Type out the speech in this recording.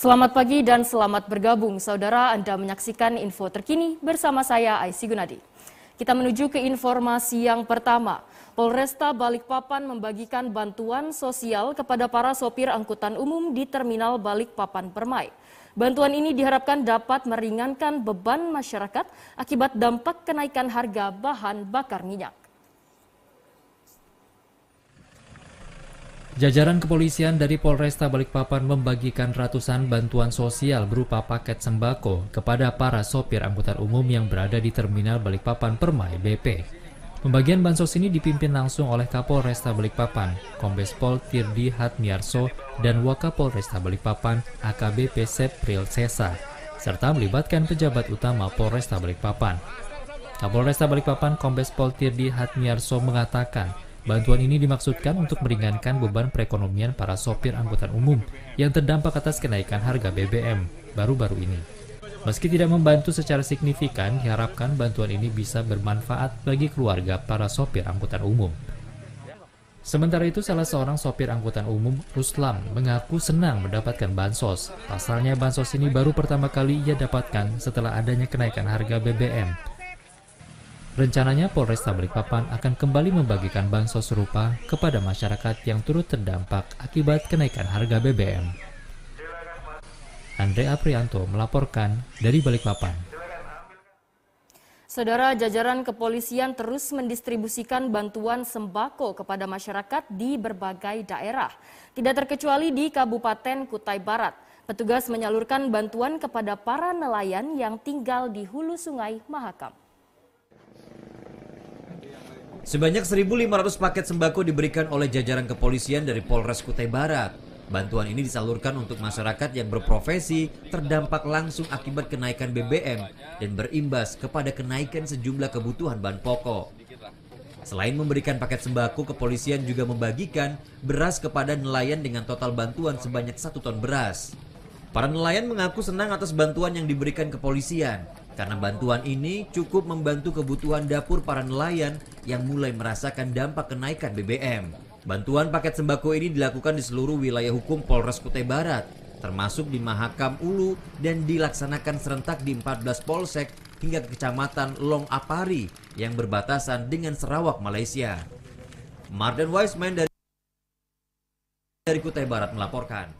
Selamat pagi dan selamat bergabung. Saudara, Anda menyaksikan info terkini bersama saya Aisy Gunadi. Kita menuju ke informasi yang pertama. Polresta Balikpapan membagikan bantuan sosial kepada para sopir angkutan umum di Terminal Balikpapan Permai. Bantuan ini diharapkan dapat meringankan beban masyarakat akibat dampak kenaikan harga bahan bakar minyak. Jajaran kepolisian dari Polresta Balikpapan membagikan ratusan bantuan sosial berupa paket sembako kepada para sopir angkutan umum yang berada di Terminal Balikpapan Permai BP. Pembagian bansos ini dipimpin langsung oleh Kapolresta Balikpapan, Kombes Pol Tirdi Hatmiarso, dan Wakapolresta Balikpapan AKBP Sepril Sesa, serta melibatkan pejabat utama Polresta Balikpapan. Kapolresta Balikpapan Kombes Pol Tirdi Hatmiarso mengatakan, Bantuan ini dimaksudkan untuk meringankan beban perekonomian para sopir angkutan umum yang terdampak atas kenaikan harga BBM baru-baru ini. Meski tidak membantu secara signifikan, diharapkan bantuan ini bisa bermanfaat bagi keluarga para sopir angkutan umum. Sementara itu, salah seorang sopir angkutan umum, Ruslan, mengaku senang mendapatkan bansos. Pasalnya, bansos ini baru pertama kali ia dapatkan setelah adanya kenaikan harga BBM Rencananya Polres Balikpapan akan kembali membagikan bansos serupa kepada masyarakat yang turut terdampak akibat kenaikan harga BBM. Andre Aprianto melaporkan dari Balikpapan. Saudara jajaran kepolisian terus mendistribusikan bantuan sembako kepada masyarakat di berbagai daerah. Tidak terkecuali di Kabupaten Kutai Barat. Petugas menyalurkan bantuan kepada para nelayan yang tinggal di hulu sungai Mahakam. Sebanyak 1.500 paket sembako diberikan oleh jajaran kepolisian dari Polres Kutai Barat. Bantuan ini disalurkan untuk masyarakat yang berprofesi terdampak langsung akibat kenaikan BBM dan berimbas kepada kenaikan sejumlah kebutuhan bahan pokok. Selain memberikan paket sembako, kepolisian juga membagikan beras kepada nelayan dengan total bantuan sebanyak satu ton beras. Para nelayan mengaku senang atas bantuan yang diberikan kepolisian, karena bantuan ini cukup membantu kebutuhan dapur para nelayan yang mulai merasakan dampak kenaikan BBM. Bantuan paket sembako ini dilakukan di seluruh wilayah hukum Polres Kutai Barat, termasuk di Mahakam Ulu dan dilaksanakan serentak di 14 polsek hingga ke kecamatan Long Apari yang berbatasan dengan Sarawak, Malaysia. Marden Wiseman dari dari Kutai Barat melaporkan.